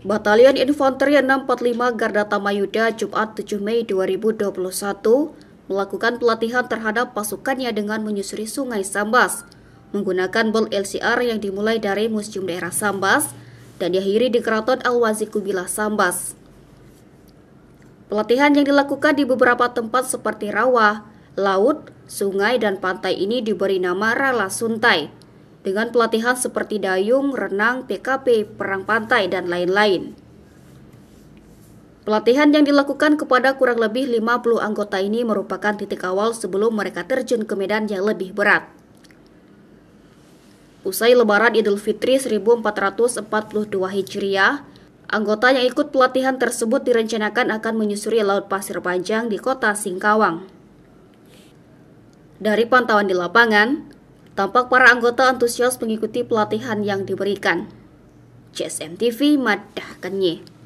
Batalion Infanteri 645 Garda Tamayuda Jumat 7 Mei 2021 melakukan pelatihan terhadap pasukannya dengan menyusuri Sungai Sambas menggunakan bol LCR yang dimulai dari Museum Daerah Sambas dan diakhiri di Keraton Al-Wazi Sambas. Pelatihan yang dilakukan di beberapa tempat seperti rawa, laut, sungai, dan pantai ini diberi nama Rala Suntai dengan pelatihan seperti dayung, renang, PKP, perang pantai, dan lain-lain. Pelatihan yang dilakukan kepada kurang lebih 50 anggota ini merupakan titik awal sebelum mereka terjun ke medan yang lebih berat. Usai lebaran Idul Fitri 1442 Hijriah, anggota yang ikut pelatihan tersebut direncanakan akan menyusuri Laut Pasir Panjang di kota Singkawang. Dari pantauan di lapangan, Tampak para anggota antusias mengikuti pelatihan yang diberikan. CSM TV madahkannya.